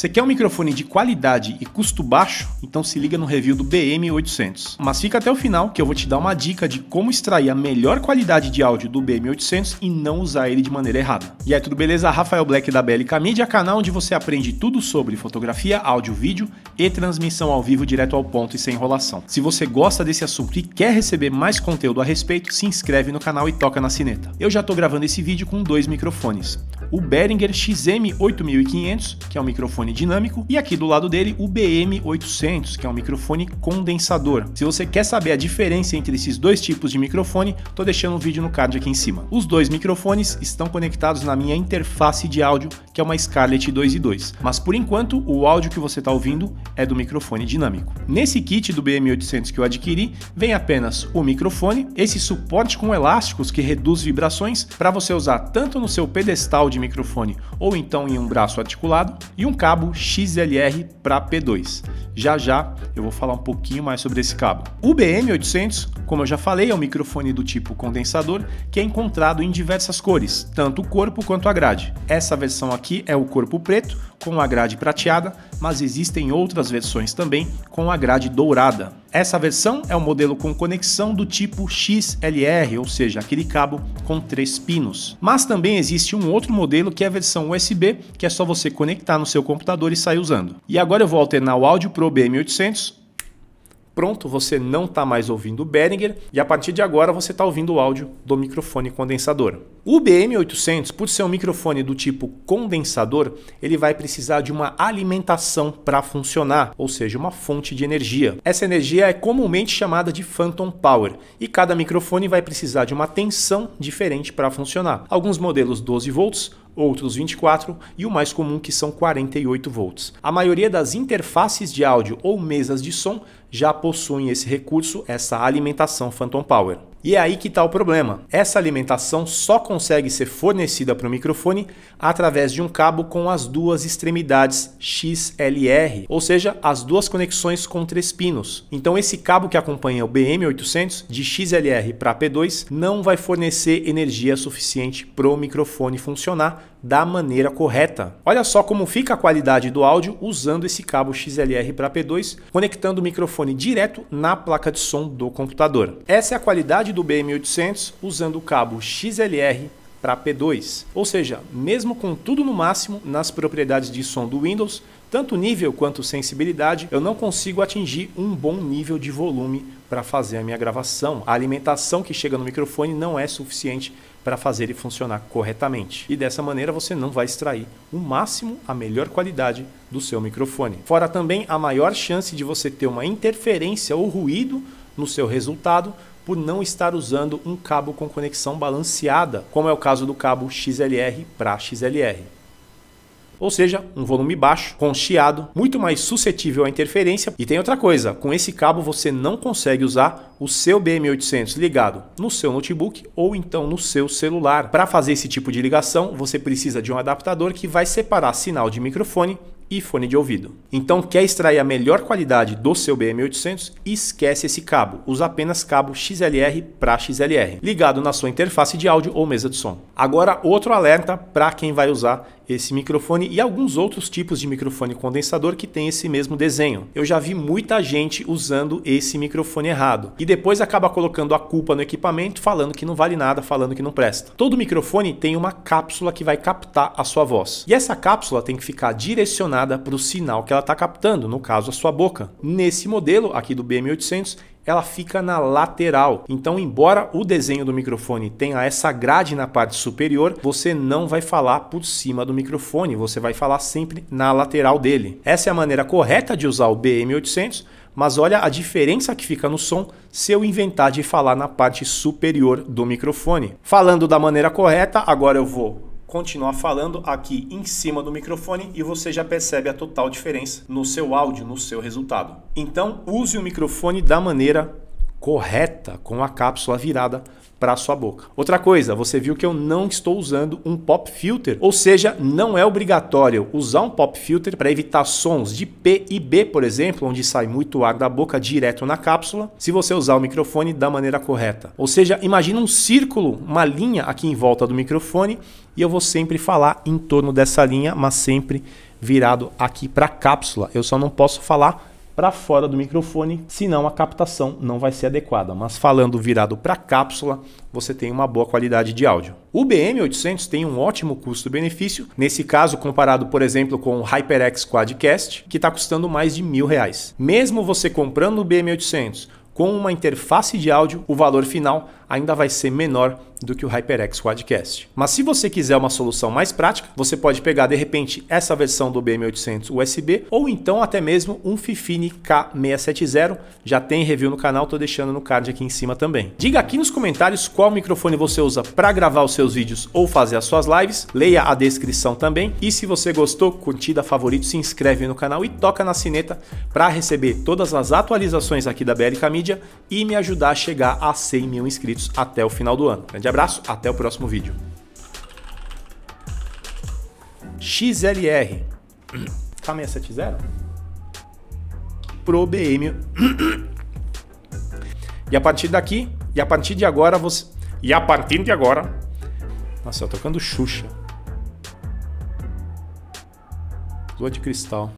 Você quer um microfone de qualidade e custo baixo? Então se liga no review do BM800. Mas fica até o final que eu vou te dar uma dica de como extrair a melhor qualidade de áudio do BM800 e não usar ele de maneira errada. E aí, é tudo beleza? Rafael Black da BLK Media, canal onde você aprende tudo sobre fotografia, áudio, vídeo e transmissão ao vivo direto ao ponto e sem enrolação. Se você gosta desse assunto e quer receber mais conteúdo a respeito, se inscreve no canal e toca na sineta. Eu já estou gravando esse vídeo com dois microfones. O Behringer XM8500, que é um microfone microfone dinâmico e aqui do lado dele o BM800, que é um microfone condensador. Se você quer saber a diferença entre esses dois tipos de microfone, tô deixando um vídeo no card aqui em cima. Os dois microfones estão conectados na minha interface de áudio, que é uma Scarlett 2 e 2, mas por enquanto o áudio que você está ouvindo é do microfone dinâmico. Nesse kit do BM800 que eu adquiri, vem apenas o microfone, esse suporte com elásticos que reduz vibrações para você usar tanto no seu pedestal de microfone ou então em um braço articulado e um cabo cabo XLR para P2. Já já eu vou falar um pouquinho mais sobre esse cabo. O BM800, como eu já falei, é um microfone do tipo condensador que é encontrado em diversas cores, tanto o corpo quanto a grade. Essa versão aqui é o corpo preto com a grade prateada mas existem outras versões também com a grade dourada. Essa versão é um modelo com conexão do tipo XLR, ou seja, aquele cabo com três pinos. Mas também existe um outro modelo que é a versão USB, que é só você conectar no seu computador e sair usando. E agora eu vou alternar o áudio Pro BM800 Pronto, você não está mais ouvindo o Behringer e a partir de agora você está ouvindo o áudio do microfone condensador. O BM800, por ser um microfone do tipo condensador, ele vai precisar de uma alimentação para funcionar, ou seja, uma fonte de energia. Essa energia é comumente chamada de phantom power e cada microfone vai precisar de uma tensão diferente para funcionar. Alguns modelos 12 volts, outros 24 e o mais comum que são 48 volts. A maioria das interfaces de áudio ou mesas de som já possuem esse recurso, essa alimentação Phantom Power. E é aí que está o problema. Essa alimentação só consegue ser fornecida para o microfone através de um cabo com as duas extremidades XLR, ou seja, as duas conexões com três pinos. Então esse cabo que acompanha o BM800 de XLR para P2 não vai fornecer energia suficiente para o microfone funcionar da maneira correta. Olha só como fica a qualidade do áudio usando esse cabo XLR para P2, conectando o microfone microfone direto na placa de som do computador. Essa é a qualidade do BM800 usando o cabo XLR para P2. Ou seja, mesmo com tudo no máximo nas propriedades de som do Windows, tanto nível quanto sensibilidade, eu não consigo atingir um bom nível de volume para fazer a minha gravação. A alimentação que chega no microfone não é suficiente para fazer ele funcionar corretamente. E dessa maneira você não vai extrair o máximo a melhor qualidade do seu microfone. Fora também a maior chance de você ter uma interferência ou ruído no seu resultado por não estar usando um cabo com conexão balanceada, como é o caso do cabo XLR para XLR ou seja, um volume baixo, com chiado, muito mais suscetível à interferência. E tem outra coisa, com esse cabo você não consegue usar o seu BM800 ligado no seu notebook ou então no seu celular. Para fazer esse tipo de ligação, você precisa de um adaptador que vai separar sinal de microfone e fone de ouvido. Então, quer extrair a melhor qualidade do seu BM800? Esquece esse cabo. Usa apenas cabo XLR para XLR, ligado na sua interface de áudio ou mesa de som. Agora, outro alerta para quem vai usar esse microfone e alguns outros tipos de microfone condensador que tem esse mesmo desenho. Eu já vi muita gente usando esse microfone errado e depois acaba colocando a culpa no equipamento, falando que não vale nada, falando que não presta. Todo microfone tem uma cápsula que vai captar a sua voz e essa cápsula tem que ficar direcionada para o sinal que ela está captando, no caso a sua boca. Nesse modelo aqui do BM800, ela fica na lateral. Então, embora o desenho do microfone tenha essa grade na parte superior, você não vai falar por cima do microfone, você vai falar sempre na lateral dele. Essa é a maneira correta de usar o BM800, mas olha a diferença que fica no som se eu inventar de falar na parte superior do microfone. Falando da maneira correta, agora eu vou continuar falando aqui em cima do microfone e você já percebe a total diferença no seu áudio, no seu resultado. Então, use o microfone da maneira correta com a cápsula virada para sua boca. Outra coisa, você viu que eu não estou usando um pop filter, ou seja, não é obrigatório usar um pop filter para evitar sons de P e B, por exemplo, onde sai muito ar da boca direto na cápsula, se você usar o microfone da maneira correta. Ou seja, imagina um círculo, uma linha aqui em volta do microfone e eu vou sempre falar em torno dessa linha, mas sempre virado aqui para a cápsula. Eu só não posso falar para fora do microfone, senão a captação não vai ser adequada. Mas falando virado para a cápsula, você tem uma boa qualidade de áudio. O BM800 tem um ótimo custo-benefício, nesse caso comparado, por exemplo, com o HyperX Quadcast, que está custando mais de mil reais. Mesmo você comprando o BM800 com uma interface de áudio, o valor final ainda vai ser menor do que o HyperX Quadcast. Mas se você quiser uma solução mais prática, você pode pegar de repente essa versão do BM800 USB ou então até mesmo um Fifine K670. Já tem review no canal, estou deixando no card aqui em cima também. Diga aqui nos comentários qual microfone você usa para gravar os seus vídeos ou fazer as suas lives. Leia a descrição também e se você gostou, curtida, favorito, se inscreve no canal e toca na sineta para receber todas as atualizações aqui da BLK Mídia e me ajudar a chegar a 100 mil inscritos até o final do ano. Grande abraço, até o próximo vídeo. XLR. K670? É Pro BM. E a partir daqui, e a partir de agora você. E a partir de agora. Nossa, eu tocando Xuxa. Lua de cristal.